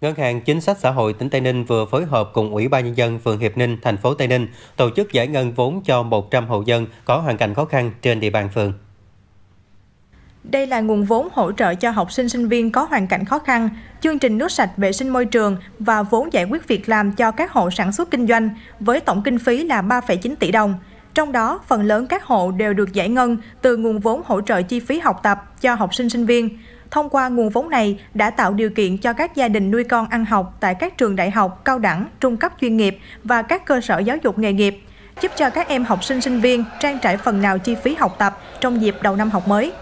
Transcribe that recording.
Ngân hàng Chính sách Xã hội tỉnh Tây Ninh vừa phối hợp cùng Ủy ban nhân dân phường Hiệp Ninh, thành phố Tây Ninh tổ chức giải ngân vốn cho 100 hộ dân có hoàn cảnh khó khăn trên địa bàn phường. Đây là nguồn vốn hỗ trợ cho học sinh sinh viên có hoàn cảnh khó khăn, chương trình nước sạch vệ sinh môi trường và vốn giải quyết việc làm cho các hộ sản xuất kinh doanh với tổng kinh phí là 3,9 tỷ đồng. Trong đó, phần lớn các hộ đều được giải ngân từ nguồn vốn hỗ trợ chi phí học tập cho học sinh sinh viên. Thông qua nguồn vốn này đã tạo điều kiện cho các gia đình nuôi con ăn học tại các trường đại học, cao đẳng, trung cấp chuyên nghiệp và các cơ sở giáo dục nghề nghiệp, giúp cho các em học sinh sinh viên trang trải phần nào chi phí học tập trong dịp đầu năm học mới.